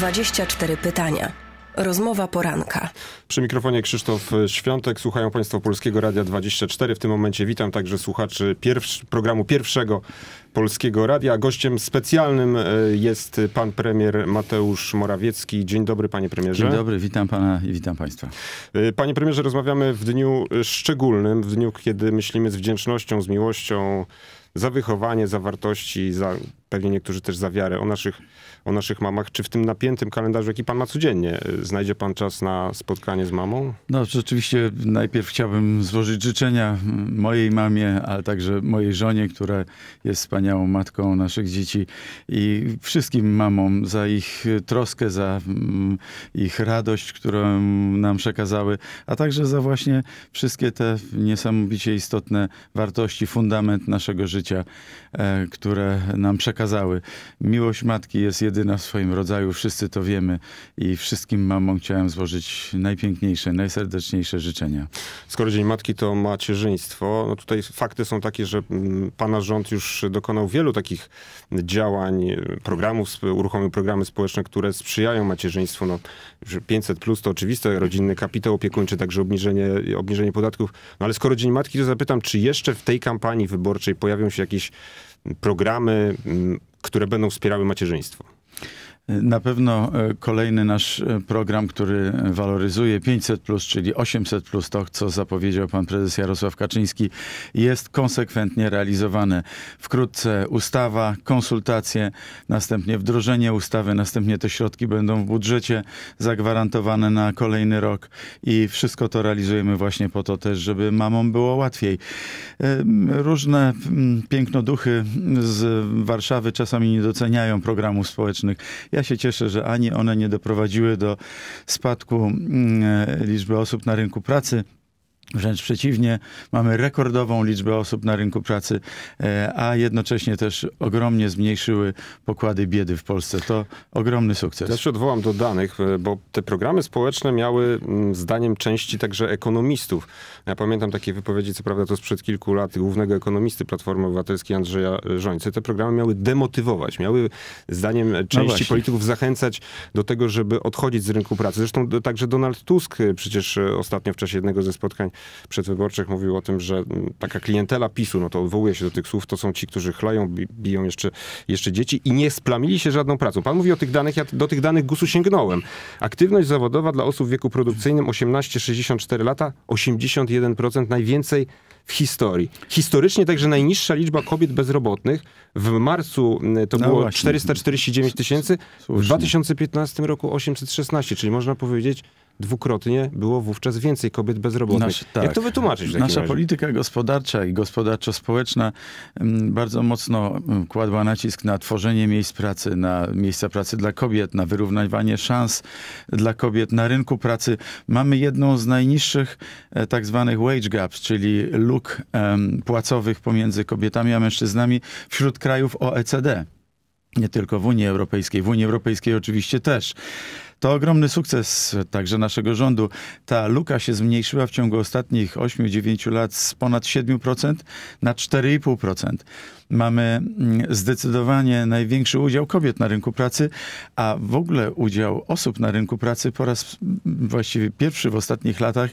24 pytania. Rozmowa poranka. Przy mikrofonie Krzysztof Świątek. Słuchają Państwo Polskiego Radia 24. W tym momencie witam także słuchaczy pierwszy, programu pierwszego Polskiego Radia. Gościem specjalnym e, jest pan premier Mateusz Morawiecki. Dzień dobry, panie premierze. Dzień dobry, witam pana i witam państwa. E, panie premierze, rozmawiamy w dniu szczególnym, w dniu, kiedy myślimy z wdzięcznością, z miłością za wychowanie, za wartości, za pewnie niektórzy też za wiarę o naszych, o naszych mamach. Czy w tym napiętym kalendarzu, jaki pan ma codziennie, znajdzie pan czas na spotkanie z mamą? No rzeczywiście najpierw chciałbym złożyć życzenia mojej mamie, ale także mojej żonie, która jest wspaniałą matką naszych dzieci i wszystkim mamom za ich troskę, za mm, ich radość, którą nam przekazały, a także za właśnie wszystkie te niesamowicie istotne wartości, fundament naszego życia życia, e, które nam przekazały. Miłość matki jest jedyna w swoim rodzaju, wszyscy to wiemy i wszystkim mamom chciałem złożyć najpiękniejsze, najserdeczniejsze życzenia. Skoro Dzień Matki to macierzyństwo, no tutaj fakty są takie, że mm, pana rząd już dokonał wielu takich działań, programów, uruchomił programy społeczne, które sprzyjają macierzyństwu. No, 500 plus to oczywiste, rodzinny kapitał opiekuńczy, także obniżenie, obniżenie podatków. No ale skoro Dzień Matki, to zapytam, czy jeszcze w tej kampanii wyborczej pojawią się jakieś programy, mm, które będą wspierały macierzyństwo? Na pewno e, kolejny nasz e, program, który e, waloryzuje 500, czyli 800, to co zapowiedział pan prezes Jarosław Kaczyński, jest konsekwentnie realizowany. Wkrótce ustawa, konsultacje, następnie wdrożenie ustawy, następnie te środki będą w budżecie zagwarantowane na kolejny rok i wszystko to realizujemy właśnie po to też, żeby mamom było łatwiej. Różne mm, piękno duchy z Warszawy czasami nie doceniają programów społecznych. Ja ja się cieszę, że ani one nie doprowadziły do spadku mm, e, liczby osób na rynku pracy. Wręcz przeciwnie, mamy rekordową liczbę osób na rynku pracy, e, a jednocześnie też ogromnie zmniejszyły pokłady biedy w Polsce. To ogromny sukces. Ja się odwołam do danych, e, bo te programy społeczne miały mm, zdaniem części także ekonomistów. Ja pamiętam takie wypowiedzi, co prawda to sprzed kilku lat, głównego ekonomisty Platformy Obywatelskiej Andrzeja Żońcy. E, te programy miały demotywować, miały zdaniem no części no polityków zachęcać do tego, żeby odchodzić z rynku pracy. Zresztą także Donald Tusk przecież ostatnio w czasie jednego ze spotkań przedwyborczych mówił o tym, że mm, taka klientela PiSu, no to odwołuje się do tych słów, to są ci, którzy chlają, biją jeszcze, jeszcze dzieci i nie splamili się żadną pracą. Pan mówi o tych danych, ja do tych danych GUS-u sięgnąłem. Aktywność zawodowa dla osób w wieku produkcyjnym 18-64 lata, 81% najwięcej w historii. Historycznie także najniższa liczba kobiet bezrobotnych. W marcu mm, to no było właśnie. 449 tysięcy, w 2015 roku 816, czyli można powiedzieć, dwukrotnie było wówczas więcej kobiet bezrobotnych. Nasz, tak. Jak to wytłumaczyć? Nasza razie? polityka gospodarcza i gospodarczo-społeczna mm, bardzo mocno mm, kładła nacisk na tworzenie miejsc pracy, na miejsca pracy dla kobiet, na wyrównywanie szans dla kobiet na rynku pracy. Mamy jedną z najniższych e, tak zwanych wage gaps, czyli luk płacowych pomiędzy kobietami a mężczyznami wśród krajów OECD. Nie tylko w Unii Europejskiej, w Unii Europejskiej oczywiście też. To ogromny sukces także naszego rządu. Ta luka się zmniejszyła w ciągu ostatnich 8-9 lat z ponad 7% na 4,5%. Mamy mm, zdecydowanie największy udział kobiet na rynku pracy, a w ogóle udział osób na rynku pracy po raz mm, właściwie pierwszy w ostatnich latach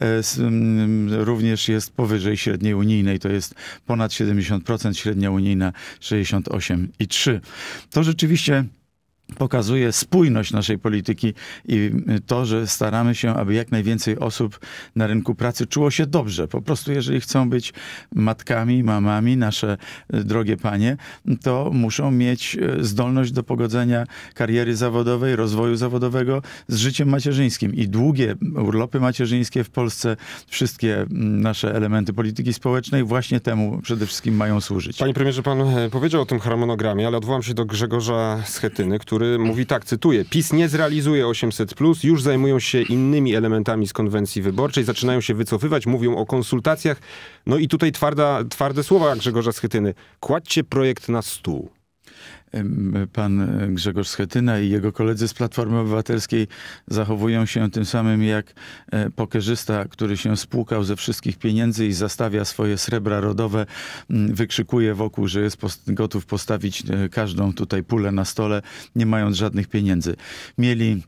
e, mm, również jest powyżej średniej unijnej. To jest ponad 70%, średnia unijna 68,3%. To rzeczywiście pokazuje spójność naszej polityki i y, to, że staramy się, aby jak najwięcej osób na rynku pracy czuło się dobrze. Po prostu, jeżeli chcą być matkami, mamami, nasze y, drogie panie, to muszą mieć y, zdolność do pogodzenia kariery zawodowej, rozwoju zawodowego z życiem macierzyńskim. I długie urlopy macierzyńskie w Polsce, wszystkie nasze elementy polityki społecznej właśnie temu przede wszystkim mają służyć. Panie premierze, pan powiedział o tym harmonogramie, ale odwołam się do Grzegorza Schetyny, który który mówi tak, cytuję, PiS nie zrealizuje 800, plus, już zajmują się innymi elementami z konwencji wyborczej, zaczynają się wycofywać, mówią o konsultacjach. No i tutaj twarda, twarde słowa Grzegorza Schetyny. Kładźcie projekt na stół pan Grzegorz Schetyna i jego koledzy z Platformy Obywatelskiej zachowują się tym samym jak e, pokerzysta, który się spłukał ze wszystkich pieniędzy i zastawia swoje srebra rodowe, wykrzykuje wokół, że jest gotów postawić e, każdą tutaj pulę na stole, nie mając żadnych pieniędzy. Mieli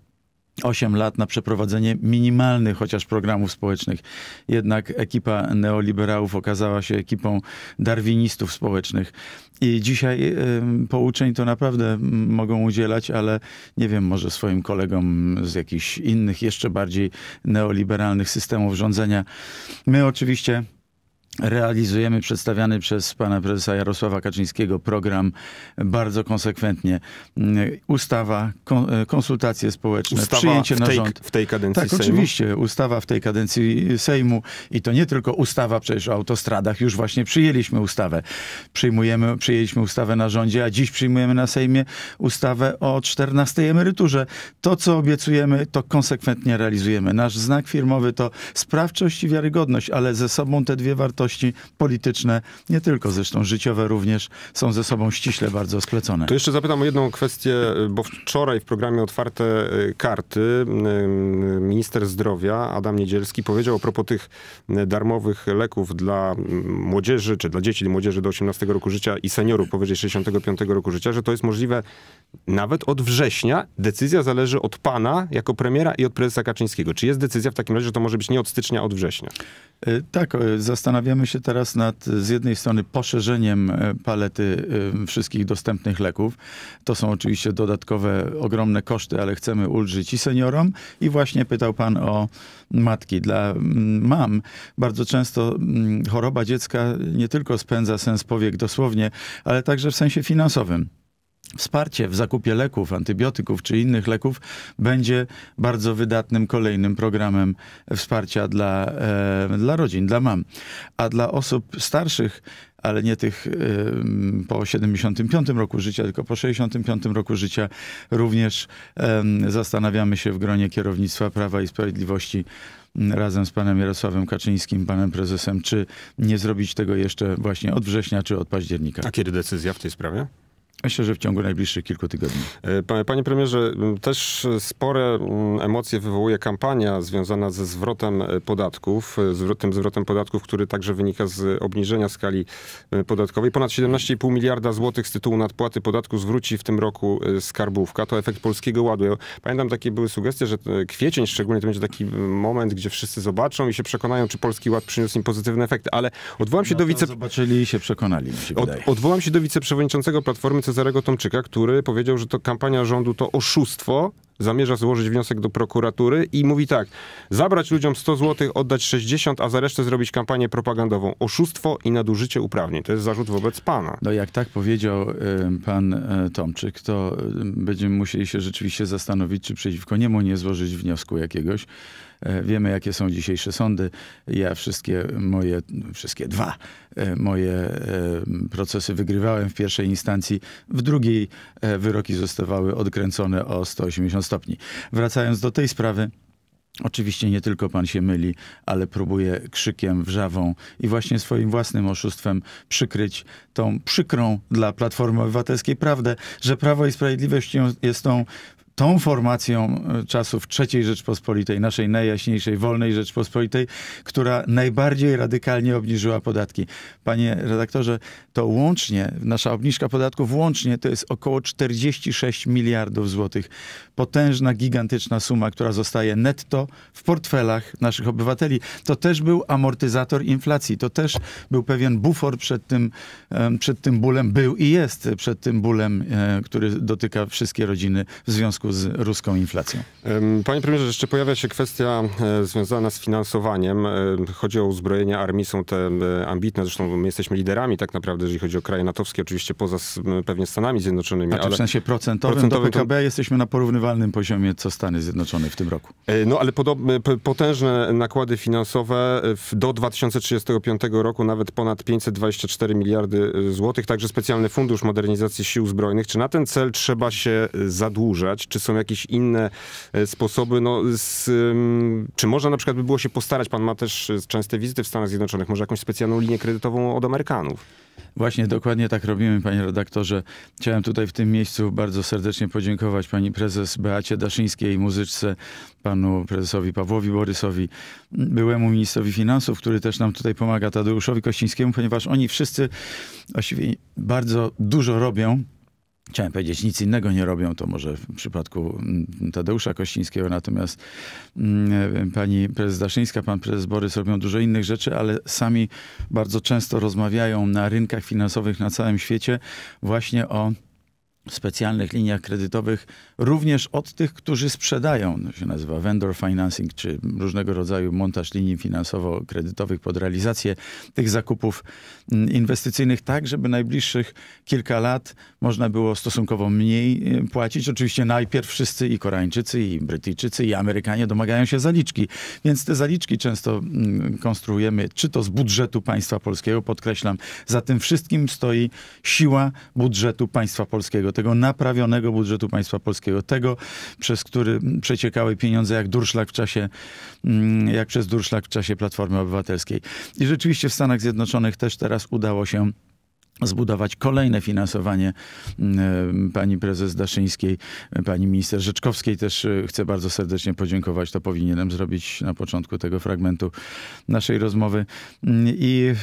8 lat na przeprowadzenie minimalnych chociaż programów społecznych. Jednak ekipa neoliberałów okazała się ekipą darwinistów społecznych. I dzisiaj y, pouczeń to naprawdę mogą udzielać, ale nie wiem, może swoim kolegom z jakichś innych, jeszcze bardziej neoliberalnych systemów rządzenia. My oczywiście Realizujemy przedstawiany przez pana prezesa Jarosława Kaczyńskiego program bardzo konsekwentnie. Mm, ustawa, e, konsultacje społeczne, ustawa przyjęcie na rząd. w tej kadencji tak, Sejmu? oczywiście. Ustawa w tej kadencji Sejmu i to nie tylko ustawa przecież o autostradach. Już właśnie przyjęliśmy ustawę. Przyjmujemy, przyjęliśmy ustawę na rządzie, a dziś przyjmujemy na Sejmie ustawę o 14 emeryturze. To, co obiecujemy, to konsekwentnie realizujemy. Nasz znak firmowy to sprawczość i wiarygodność, ale ze sobą te dwie wartości wartości polityczne, nie tylko zresztą życiowe również, są ze sobą ściśle bardzo sklecone. To jeszcze zapytam o jedną kwestię, bo wczoraj w programie Otwarte y, Karty y, y, minister zdrowia Adam Niedzielski powiedział a propos tych darmowych leków dla młodzieży, czy dla dzieci i młodzieży do 18 roku życia i seniorów powyżej 65 roku życia, że to jest możliwe nawet od września. Decyzja zależy od pana jako premiera i od prezesa Kaczyńskiego. Czy jest decyzja w takim razie, że to może być nie od stycznia, a od września? E, tak, e, zastanawiamy się teraz nad e, z jednej strony poszerzeniem palety wszystkich dostępnych leków. To są oczywiście dodatkowe, ogromne koszty, ale chcemy ulżyć i seniorom. I właśnie pytał pan o matki. Dla mam bardzo często choroba dziecka nie tylko spędza sens powiek dosłownie, ale także w sensie finansowym wsparcie w zakupie leków, antybiotyków czy innych leków będzie bardzo wydatnym kolejnym programem wsparcia dla, e, dla rodzin, dla mam. A dla osób starszych ale nie tych po 75 roku życia, tylko po 65 roku życia również zastanawiamy się w gronie kierownictwa Prawa i Sprawiedliwości razem z panem Jarosławem Kaczyńskim, panem prezesem, czy nie zrobić tego jeszcze właśnie od września czy od października. A kiedy decyzja w tej sprawie? Myślę, że w ciągu najbliższych kilku tygodni. E, panie premierze, też spore emocje wywołuje kampania związana ze zwrotem e, podatków, e, zwrotem, zwrotem podatków, który także wynika z obniżenia skali podatkowej. Ponad 17,5 miliarda złotych z tytułu nadpłaty podatku zwróci w tym roku skarbówka. To efekt Polskiego Ładu. Ja pamiętam, takie były sugestie, że kwiecień szczególnie to będzie taki moment, gdzie wszyscy zobaczą i się przekonają, czy Polski Ład przyniósł im pozytywny efekt. ale odwołam się no do wice... Zobaczyli i się przekonali, mi się Od, Odwołam się do wiceprzewodniczącego Platformy, co Cezarego Tomczyka, który powiedział, że to kampania rządu to oszustwo, zamierza złożyć wniosek do prokuratury i mówi tak, zabrać ludziom 100 zł, oddać 60, a za resztę zrobić kampanię propagandową. Oszustwo i nadużycie uprawnień. To jest zarzut wobec pana. No jak tak powiedział pan e, Tomczyk, to będziemy musieli się rzeczywiście zastanowić, czy przeciwko niemu nie złożyć wniosku jakiegoś. E, wiemy, jakie są dzisiejsze sądy. Ja wszystkie moje, wszystkie dwa e, moje e, procesy wygrywałem w pierwszej instancji. W drugiej wyroki zostawały odkręcone o 180 stopni. Wracając do tej sprawy, Oczywiście nie tylko pan się myli, ale próbuje krzykiem, wrzawą i właśnie swoim własnym oszustwem przykryć tą przykrą dla Platformy Obywatelskiej prawdę, że Prawo i Sprawiedliwość jest tą tą formacją e, czasów III Rzeczpospolitej, naszej najjaśniejszej, wolnej Rzeczpospolitej, która najbardziej radykalnie obniżyła podatki. Panie redaktorze, to łącznie, nasza obniżka podatków łącznie to jest około 46 miliardów złotych potężna, gigantyczna suma, która zostaje netto w portfelach naszych obywateli. To też był amortyzator inflacji, to też był pewien bufor przed tym, przed tym bólem, był i jest przed tym bólem, e, który dotyka wszystkie rodziny w związku z ruską inflacją. Panie premierze, jeszcze pojawia się kwestia e, związana z finansowaniem. E, chodzi o uzbrojenie armii, są te ambitne, zresztą my jesteśmy liderami tak naprawdę, jeżeli chodzi o kraje natowskie, oczywiście poza pewnie Stanami Zjednoczonymi. Znaczy, ale w sensie procentowym, procentowym do PKB to... jesteśmy na porównywalnym porównywalnym poziomie co Stany Zjednoczone w tym roku. E, no ale e, potężne nakłady finansowe e, do 2035 roku nawet ponad 524 miliardy złotych, także specjalny fundusz modernizacji sił zbrojnych. Czy na ten cel trzeba się zadłużać? Czy są jakieś inne sposoby? No, z, czy można na przykład by było się postarać, pan ma też częste wizyty w Stanach Zjednoczonych, może jakąś specjalną linię kredytową od Amerykanów? Właśnie, dokładnie tak robimy, panie redaktorze. Chciałem tutaj w tym miejscu bardzo serdecznie podziękować pani prezes Beacie Daszyńskiej, muzyczce, panu prezesowi Pawłowi Borysowi, byłemu ministrowi finansów, który też nam tutaj pomaga, Tadeuszowi Kościńskiemu, ponieważ oni wszyscy właściwie bardzo dużo robią chciałem powiedzieć, nic innego nie robią, to może w przypadku mm, Tadeusza Kościńskiego, natomiast mm, pani prezes Daszyńska, pan prezes Borys robią dużo innych rzeczy, ale sami bardzo często rozmawiają na rynkach finansowych na całym świecie właśnie o specjalnych liniach kredytowych również od tych, którzy sprzedają, to się nazywa vendor financing, czy różnego rodzaju montaż linii finansowo-kredytowych pod realizację tych zakupów mm, inwestycyjnych, tak, żeby najbliższych kilka lat można było stosunkowo mniej y, płacić. Oczywiście najpierw wszyscy i Koreańczycy, i Brytyjczycy, i Amerykanie domagają się zaliczki, więc te zaliczki często mm, konstruujemy, czy to z budżetu państwa polskiego, podkreślam, za tym wszystkim stoi siła budżetu państwa polskiego, tego naprawionego budżetu państwa polskiego Piłsudskiego, tego, przez który przeciekały pieniądze jak durszlak w czasie, mm, jak przez durszlak w czasie Platformy Obywatelskiej. I rzeczywiście w Stanach Zjednoczonych też teraz udało się zbudować kolejne finansowanie mm, e, pani prezes Daszyńskiej, e, pani minister Rzeczkowskiej też e, chcę bardzo serdecznie podziękować. To powinienem zrobić na początku tego fragmentu naszej rozmowy. Mm, I,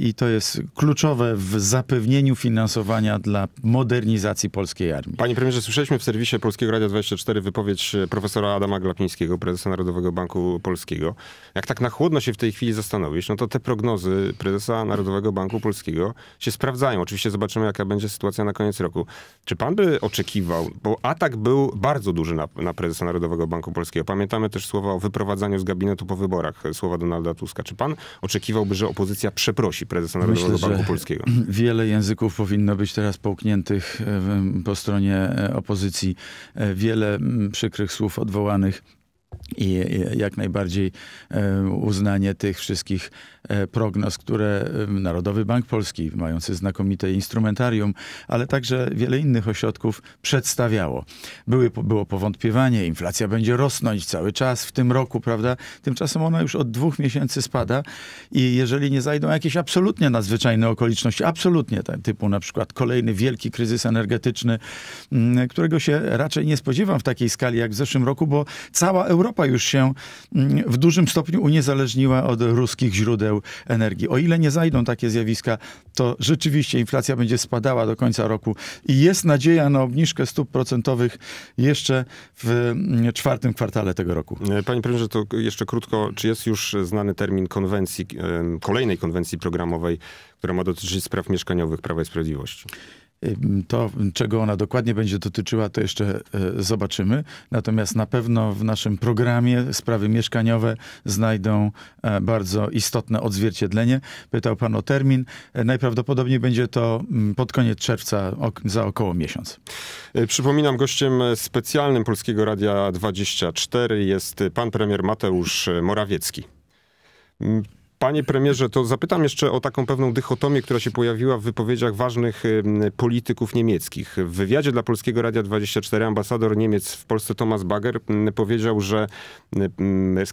i to jest kluczowe w zapewnieniu finansowania dla modernizacji polskiej armii. Panie premierze, słyszeliśmy w serwisie Polskiego Radia 24 wypowiedź profesora Adama Glapińskiego, prezesa Narodowego Banku Polskiego. Jak tak na chłodno się w tej chwili zastanowisz, no to te prognozy prezesa Narodowego Banku Polskiego się sprawdzają. Oczywiście zobaczymy, jaka będzie sytuacja na koniec roku. Czy pan by oczekiwał, bo atak był bardzo duży na, na prezesa Narodowego Banku Polskiego. Pamiętamy też słowa o wyprowadzaniu z gabinetu po wyborach, e, słowa Donalda Tuska. Czy pan oczekiwałby, że opozycja przeprosi prezesa Narodowego Myślę, Banku Polskiego? Wiele języków powinno być teraz połkniętych e, po stronie e, opozycji. Wiele przykrych słów odwołanych i jak najbardziej uznanie tych wszystkich E, prognoz, które Narodowy Bank Polski, mający znakomite instrumentarium, ale także wiele innych ośrodków przedstawiało. Były, było powątpiewanie, inflacja będzie rosnąć cały czas w tym roku, prawda? Tymczasem ona już od dwóch miesięcy spada i jeżeli nie zajdą jakieś absolutnie nadzwyczajne okoliczności, absolutnie typu na przykład kolejny wielki kryzys energetyczny, mm, którego się raczej nie spodziewam w takiej skali jak w zeszłym roku, bo cała Europa już się mm, w dużym stopniu uniezależniła od ruskich źródeł źródeł energii. O ile nie zajdą takie zjawiska, to rzeczywiście inflacja będzie spadała do końca roku i jest nadzieja na obniżkę stóp procentowych jeszcze w mm, czwartym kwartale tego roku. E, panie premierze, to jeszcze krótko, czy jest już znany termin konwencji, kolejnej konwencji programowej, która ma dotyczyć spraw mieszkaniowych Prawa i Sprawiedliwości? To, czego ona dokładnie będzie dotyczyła, to jeszcze e, zobaczymy. Natomiast na pewno w naszym programie sprawy mieszkaniowe znajdą e, bardzo istotne odzwierciedlenie. Pytał pan o termin. E, najprawdopodobniej będzie to mm, pod koniec czerwca, za około miesiąc. Przypominam, gościem specjalnym Polskiego Radia 24 jest pan premier Mateusz Morawiecki. Panie premierze, to zapytam jeszcze o taką pewną dychotomię, która się pojawiła w wypowiedziach ważnych polityków niemieckich. W wywiadzie dla Polskiego Radia 24 ambasador Niemiec w Polsce Thomas Bagger powiedział, że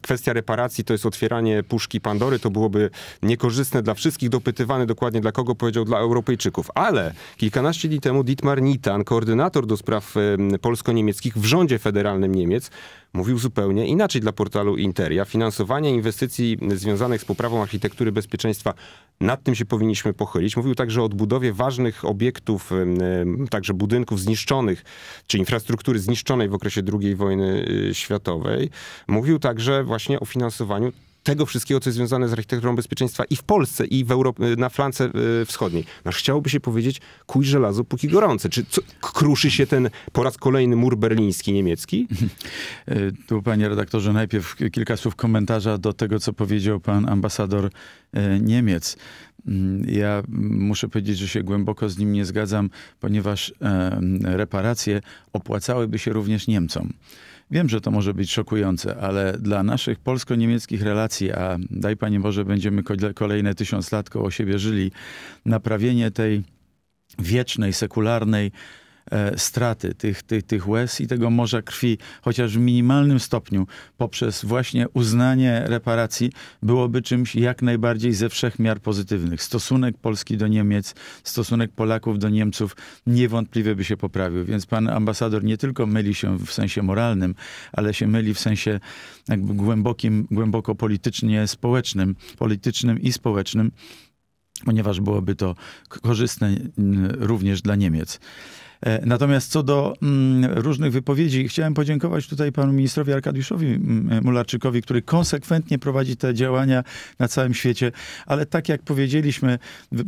kwestia reparacji to jest otwieranie puszki Pandory, to byłoby niekorzystne dla wszystkich. Dopytywany dokładnie dla kogo powiedział dla Europejczyków. Ale kilkanaście dni temu Dietmar Nitan, koordynator do spraw polsko-niemieckich w rządzie federalnym Niemiec, mówił zupełnie inaczej dla portalu Interia. Finansowanie inwestycji związanych z poprawą architektury bezpieczeństwa. Nad tym się powinniśmy pochylić. Mówił także o odbudowie ważnych obiektów, także budynków zniszczonych, czy infrastruktury zniszczonej w okresie II wojny y, światowej. Mówił także właśnie o finansowaniu tego wszystkiego, co jest związane z architekturą bezpieczeństwa i w Polsce, i w na flance e, wschodniej. Aż no, chciałoby się powiedzieć, kuj żelazo póki gorące. Czy co, kruszy się ten po raz kolejny mur berliński niemiecki? E, tu, panie redaktorze, najpierw kilka słów komentarza do tego, co powiedział pan ambasador e, Niemiec. Mm, ja muszę powiedzieć, że się głęboko z nim nie zgadzam, ponieważ reparacje opłacałyby się również Niemcom. Wiem, że to może być szokujące, ale dla naszych polsko-niemieckich relacji, a daj Panie Boże, będziemy kolejne tysiąc lat koło siebie żyli, naprawienie tej wiecznej, sekularnej, E, straty, tych, tych, tych łez i tego morza krwi, chociaż w minimalnym stopniu, poprzez właśnie uznanie reparacji, byłoby czymś jak najbardziej ze wszech miar pozytywnych. Stosunek Polski do Niemiec, stosunek Polaków do Niemców niewątpliwie by się poprawił. Więc pan ambasador nie tylko myli się w sensie moralnym, ale się myli w sensie jakby głębokim, głęboko politycznie społecznym, politycznym i społecznym, ponieważ byłoby to korzystne mm, również dla Niemiec. E, natomiast co do mm, różnych wypowiedzi, chciałem podziękować tutaj panu ministrowi Arkadiuszowi mm, e, Mularczykowi, który konsekwentnie prowadzi te działania na całym świecie, ale tak jak powiedzieliśmy,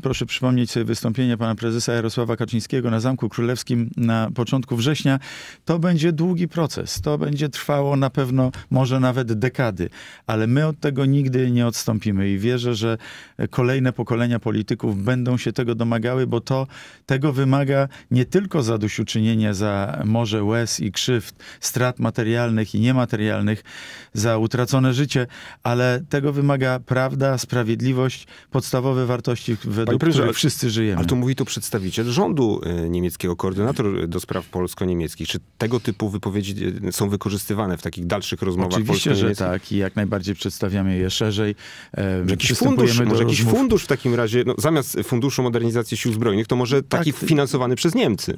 proszę przypomnieć sobie wystąpienie pana prezesa Jarosława Kaczyńskiego na Zamku Królewskim na początku września, to będzie długi proces, to będzie trwało na pewno może nawet dekady, ale my od tego nigdy nie odstąpimy i wierzę, że e, kolejne pokolenia polityków będą się tego domagały, bo to tego wymaga nie tylko sporo zadośćuczynienia za morze łez i krzywd, strat materialnych i niematerialnych, za utracone życie, ale tego wymaga prawda, sprawiedliwość, podstawowe wartości, według Panie których wszyscy żyjemy. a tu mówi tu przedstawiciel rządu e, niemieckiego, koordynator e, do spraw polsko-niemieckich. Czy tego typu wypowiedzi e, są wykorzystywane w takich dalszych rozmowach Oczywiście, że tak i jak najbardziej przedstawiamy je szerzej. Jakiś fundusz, może rozmów. jakiś fundusz w takim razie, no, zamiast funduszu modernizacji sił zbrojnych, to może tak, taki tak, finansowany przez Niemcy.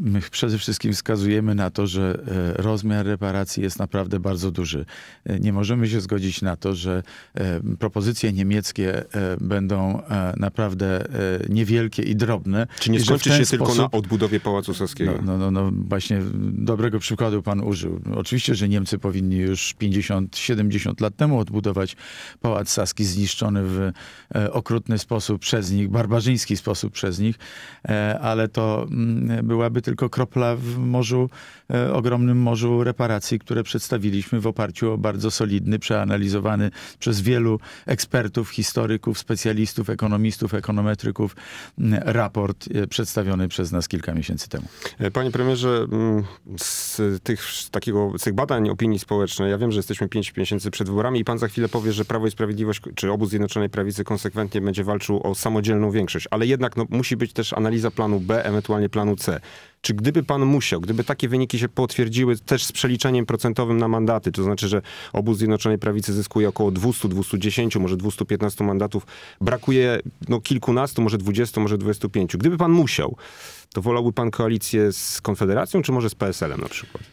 My przede wszystkim wskazujemy na to, że e, rozmiar reparacji jest naprawdę bardzo duży. E, nie możemy się zgodzić na to, że e, propozycje niemieckie będą naprawdę niewielkie i drobne. Czy nie skończy się sposób... tylko na odbudowie Pałacu Saskiego? No, no, no, no, właśnie dobrego przykładu pan użył. Oczywiście, że Niemcy powinni już 50-70 lat temu odbudować Pałac Saski zniszczony w okrutny sposób przez nich, barbarzyński sposób przez nich, ale to mm, byłaby tylko kropla w morzu, e, ogromnym morzu reparacji, które przedstawiliśmy w oparciu o bardzo solidny, przeanalizowany przez wielu ekspertów, historyków, specjalistów, ekonomistów, ekonometryków raport e, przedstawiony przez nas kilka miesięcy temu. E, panie premierze, z tych, z takiego, z tych badań opinii społecznej, ja wiem, że jesteśmy 5 miesięcy przed wyborami i pan za chwilę powie, że Prawo i Sprawiedliwość, czy obóz Zjednoczonej Prawicy konsekwentnie będzie walczył o samodzielną większość, ale jednak no, musi być też analiza planu B, ewentualnie planu C czy gdyby pan musiał, gdyby takie wyniki się potwierdziły też z przeliczeniem procentowym na mandaty, to znaczy, że obóz Zjednoczonej Prawicy zyskuje około 200, 210, może 215 mandatów, brakuje no, kilkunastu, może 20, może 25. Gdyby pan musiał, to wolałby pan koalicję z Konfederacją, czy może z PSL-em na przykład?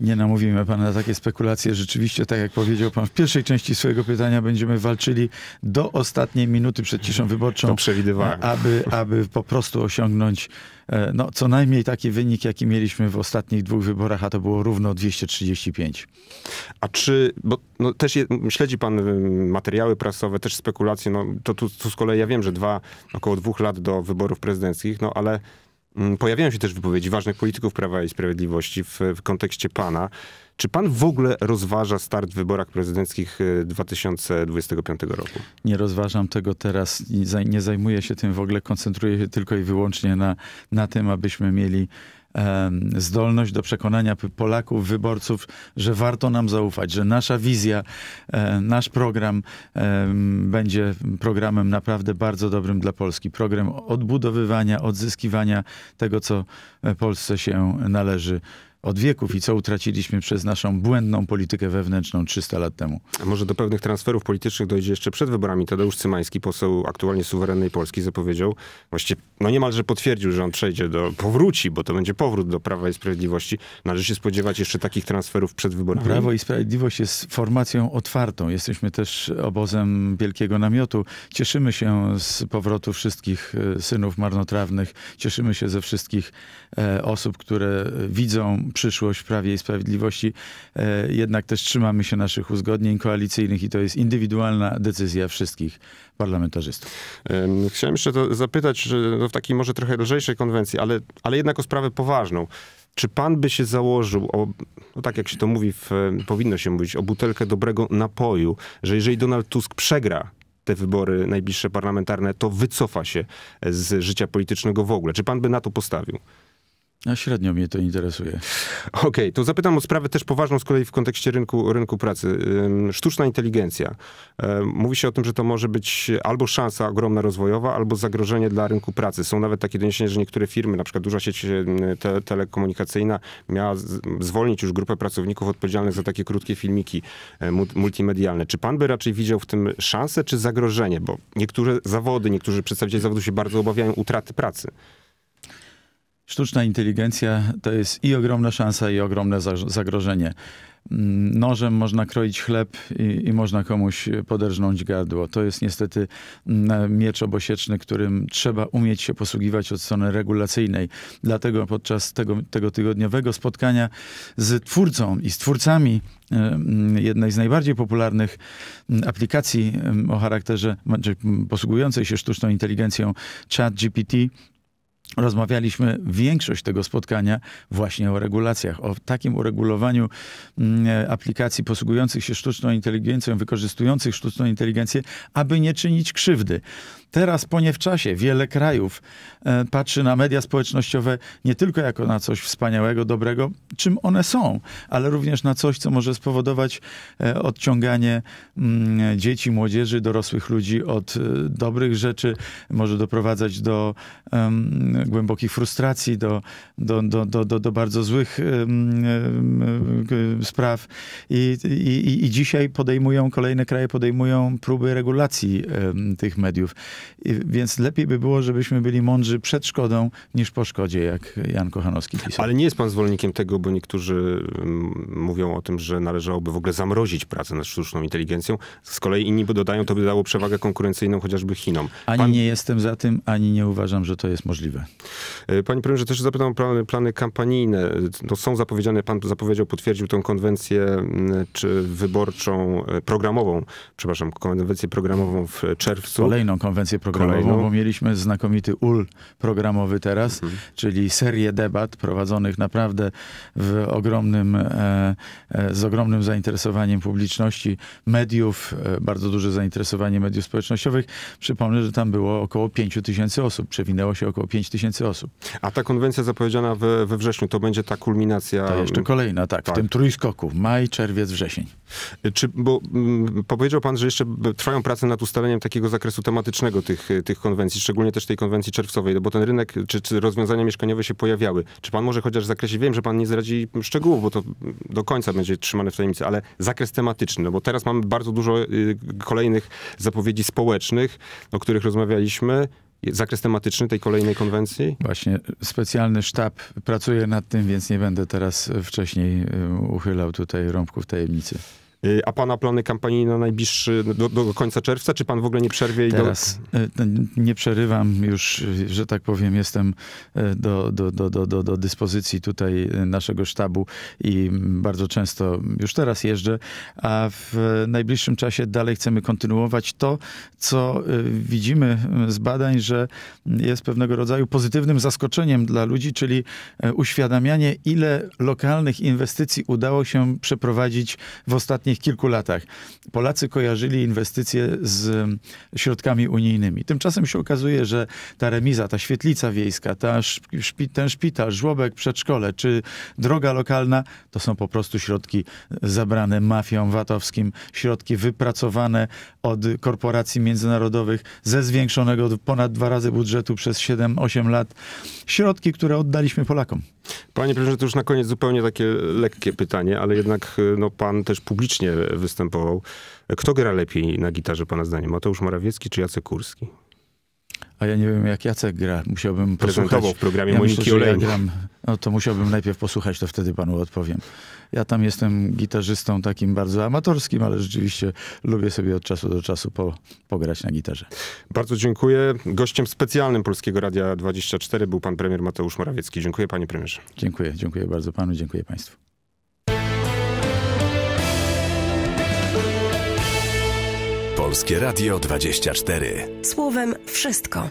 Nie namówimy pana na takie spekulacje. Rzeczywiście, tak jak powiedział pan w pierwszej części swojego pytania, będziemy walczyli do ostatniej minuty przed ciszą mhm. wyborczą, to przewidywałem. Aby, aby po prostu osiągnąć e, no, co najmniej taki wynik, jaki mieliśmy w ostatnich dwóch wyborach, a to było równo 235. A czy, bo no, też je, śledzi pan y, materiały prasowe, też spekulacje, no to tu, tu z kolei ja wiem, że dwa, około dwóch lat do wyborów prezydenckich, no ale Mm, pojawiają się też wypowiedzi ważnych polityków Prawa i Sprawiedliwości w, w, kontekście pana. Czy pan w ogóle rozważa start w wyborach prezydenckich 2025 y, roku? Nie rozważam tego teraz, nie zajmuję się tym w ogóle, koncentruję się tylko i wyłącznie na, na tym, abyśmy mieli zdolność do przekonania Polaków, wyborców, że warto nam zaufać, że nasza wizja, e, nasz program będzie programem naprawdę bardzo dobrym dla Polski. Program odbudowywania, odzyskiwania tego, co e, Polsce się należy od wieków i co utraciliśmy przez naszą błędną politykę wewnętrzną 300 lat temu. A może do pewnych transferów politycznych dojdzie jeszcze przed wyborami. Tadeusz Cymański, poseł aktualnie suwerennej Polski, zapowiedział, właściwie no niemalże potwierdził, że on przejdzie do, powróci, bo to będzie powrót do Prawa i Sprawiedliwości. Należy się spodziewać jeszcze takich transferów przed wyborami. Prawo i Sprawiedliwość jest formacją otwartą. Jesteśmy też obozem wielkiego namiotu. Cieszymy się z powrotu wszystkich e, synów marnotrawnych. Cieszymy się ze wszystkich e, osób, które widzą przyszłość Prawie i Sprawiedliwości. E, jednak też trzymamy się naszych uzgodnień koalicyjnych i to jest indywidualna decyzja wszystkich parlamentarzystów. Chciałem jeszcze zapytać, no w takiej może trochę lżejszej konwencji, ale, ale jednak o sprawę poważną. Czy pan by się założył, o, no tak jak się to mówi, w, powinno się mówić, o butelkę dobrego napoju, że jeżeli Donald Tusk przegra te wybory najbliższe parlamentarne, to wycofa się z życia politycznego w ogóle. Czy pan by na to postawił? A średnio mnie to interesuje. Okej, okay, to zapytam o sprawę też poważną z kolei w kontekście rynku, rynku pracy. Sztuczna inteligencja. Mówi się o tym, że to może być albo szansa ogromna rozwojowa, albo zagrożenie dla rynku pracy. Są nawet takie doniesienia, że niektóre firmy, na przykład duża sieć te telekomunikacyjna miała zwolnić już grupę pracowników odpowiedzialnych za takie krótkie filmiki e, multimedialne. Czy pan by raczej widział w tym szansę czy zagrożenie? Bo niektóre zawody, niektórzy przedstawiciele zawodu się bardzo obawiają utraty pracy. Sztuczna inteligencja to jest i ogromna szansa, i ogromne zagrożenie. Mm, nożem można kroić chleb i, i, można komuś poderżnąć gardło. To jest niestety mm, miecz obosieczny, którym trzeba umieć się posługiwać od strony regulacyjnej. Dlatego podczas tego, tego tygodniowego spotkania z twórcą i z twórcami mm, jednej z najbardziej popularnych aplikacji o charakterze znaczy, posługującej się sztuczną inteligencją ChatGPT rozmawialiśmy większość tego spotkania właśnie o regulacjach, o takim uregulowaniu mm, e, aplikacji posługujących się sztuczną inteligencją, wykorzystujących sztuczną inteligencję, aby nie czynić krzywdy. Teraz po nie w czasie wiele krajów e, patrzy na media społecznościowe nie tylko jako na coś wspaniałego, dobrego, czym one są, ale również na coś, co może spowodować e, odciąganie mm, dzieci, młodzieży, dorosłych ludzi od e, dobrych rzeczy, może doprowadzać do głębokich frustracji, do, do, do, do, do bardzo złych spraw. I, i, I dzisiaj podejmują, kolejne kraje podejmują próby regulacji tych mediów. Więc lepiej by było, żebyśmy byli mądrzy przed szkodą niż po szkodzie, jak Jan Kochanowski pisał. Ale nie jest pan zwolennikiem tego, bo niektórzy mm, mówią o tym, że należałoby w ogóle zamrozić pracę nad sztuczną inteligencją. Z kolei inni by dodają, to by dało przewagę konkurencyjną chociażby Chinom. Ani pan... nie jestem za tym, ani nie uważam, że to jest możliwe. E, panie premierze, też zapytam o plany, plany kampanijne. To są zapowiedziane, pan zapowiedział, potwierdził tą konwencję mm, czy wyborczą, e, programową, przepraszam, konwencję programową w czerwcu. Kolejną konwencję konferencję programową, Kolejną. bo mieliśmy znakomity ul programowy teraz, mhm. czyli serię debat prowadzonych naprawdę w ogromnym, e, e, z ogromnym zainteresowaniem publiczności, mediów, e, bardzo duże zainteresowanie mediów społecznościowych. Przypomnę, że tam było około 5 tysięcy osób, przewinęło się około 5 tysięcy osób. A ta konwencja zapowiedziana we, we wrześniu, to będzie ta kulminacja? To jeszcze mm, kolejna, tak, tak. w tym trójskoku, maj, czerwiec, wrzesień. Czy, bo m, mm, powiedział pan, że jeszcze trwają prace nad ustaleniem takiego zakresu tematycznego, tych, tych konwencji, szczególnie też tej konwencji czerwcowej, bo ten rynek czy, czy rozwiązania mieszkaniowe się pojawiały. Czy pan może chociaż w zakresie, wiem, że pan nie zdradzi szczegółów, bo to do końca będzie trzymane w tajemnicy, ale zakres tematyczny, no bo teraz mamy bardzo dużo y, kolejnych zapowiedzi społecznych, o których rozmawialiśmy zakres tematyczny tej kolejnej konwencji? Właśnie, specjalny sztab pracuje nad tym, więc nie będę teraz wcześniej y, uchylał tutaj rąbków tajemnicy. Y, a pana plany kampanii na najbliższy, do, do końca czerwca? Czy pan w ogóle nie przerwie? I Teraz do... Y, nie przerywam już, y, że tak powiem, jestem do, do, do, do, do dyspozycji tutaj naszego sztabu i bardzo często już teraz jeżdżę, a w najbliższym czasie dalej chcemy kontynuować to, co widzimy z badań, że jest pewnego rodzaju pozytywnym zaskoczeniem dla ludzi, czyli uświadamianie, ile lokalnych inwestycji udało się przeprowadzić w ostatnich ostatnich kilku latach Polacy kojarzyli inwestycje z mm, środkami unijnymi. Tymczasem się okazuje, że ta remiza, ta świetlica wiejska, ta szpi ten szpital, żłobek, przedszkole czy droga lokalna to są po prostu środki zabrane mafią VAT-owskim, środki wypracowane od korporacji międzynarodowych ze zwiększonego ponad dwa razy budżetu przez 7-8 lat. Środki, które oddaliśmy Polakom. Panie profesorze, to już na koniec zupełnie takie lekkie pytanie, ale jednak y, no, pan też publicznie występował. Kto gra lepiej na gitarze, pana zdaniem? Mateusz Morawiecki czy Jacek Kurski? A ja nie wiem, jak Jacek gra. Musiałbym Prezentował posłuchać. w programie ja Moniki ja No to musiałbym najpierw posłuchać, to wtedy panu odpowiem. Ja tam jestem gitarzystą takim bardzo amatorskim, ale rzeczywiście lubię sobie od czasu do czasu po, pograć na gitarze. Bardzo dziękuję. Gościem specjalnym Polskiego Radia 24 był pan premier Mateusz Morawiecki. Dziękuję panie premierze. Dziękuję, dziękuję bardzo panu, dziękuję państwu. Polskie Radio 24. Słowem wszystko.